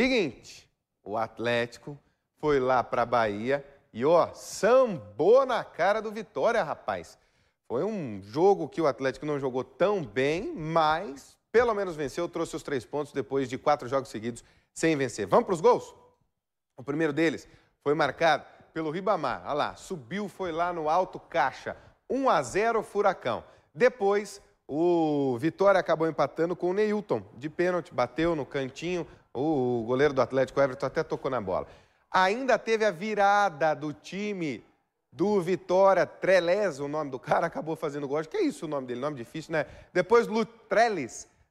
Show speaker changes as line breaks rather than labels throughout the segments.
Seguinte, o Atlético foi lá para a Bahia e, ó, sambou na cara do Vitória, rapaz. Foi um jogo que o Atlético não jogou tão bem, mas pelo menos venceu, trouxe os três pontos depois de quatro jogos seguidos sem vencer. Vamos para os gols? O primeiro deles foi marcado pelo Ribamar. Olha lá, subiu, foi lá no alto caixa. 1 a 0 Furacão. Depois, o Vitória acabou empatando com o Neilton, de pênalti, bateu no cantinho, o goleiro do Atlético Everton até tocou na bola. Ainda teve a virada do time do Vitória. Treles, o nome do cara, acabou fazendo gol. Que é isso o nome dele? Nome difícil, né? Depois Lu...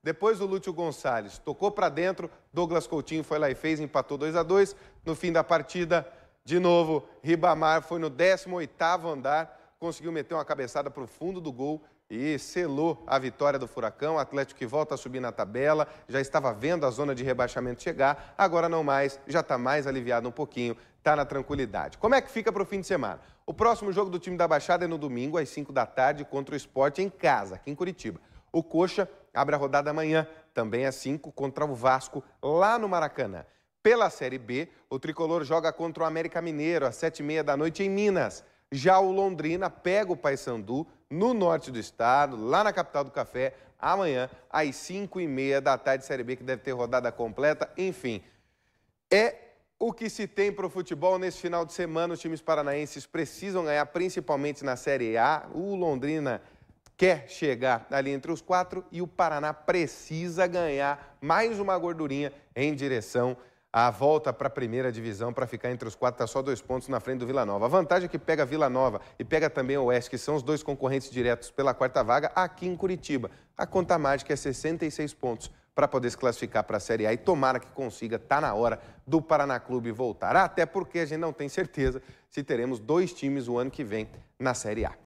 depois o Lúcio Gonçalves. Tocou para dentro, Douglas Coutinho foi lá e fez, empatou 2 a 2 No fim da partida, de novo, Ribamar foi no 18º andar conseguiu meter uma cabeçada para o fundo do gol e selou a vitória do Furacão. O Atlético que volta a subir na tabela, já estava vendo a zona de rebaixamento chegar, agora não mais, já está mais aliviado um pouquinho, está na tranquilidade. Como é que fica para o fim de semana? O próximo jogo do time da Baixada é no domingo, às 5 da tarde, contra o Esporte em casa, aqui em Curitiba. O Coxa abre a rodada amanhã, também às 5, contra o Vasco, lá no Maracanã. Pela Série B, o Tricolor joga contra o América Mineiro, às 7h30 da noite, em Minas. Já o Londrina pega o Paysandu no norte do estado, lá na capital do café, amanhã, às 5 e meia da tarde, Série B, que deve ter rodada completa. Enfim, é o que se tem para o futebol nesse final de semana. Os times paranaenses precisam ganhar, principalmente na Série A. O Londrina quer chegar ali entre os quatro e o Paraná precisa ganhar mais uma gordurinha em direção a volta para a primeira divisão para ficar entre os quatro está só dois pontos na frente do Vila Nova. A vantagem é que pega Vila Nova e pega também o Oeste, que são os dois concorrentes diretos pela quarta vaga aqui em Curitiba. A conta mágica é 66 pontos para poder se classificar para a Série A e tomara que consiga, tá na hora do Paraná Clube voltar. Até porque a gente não tem certeza se teremos dois times o ano que vem na Série A.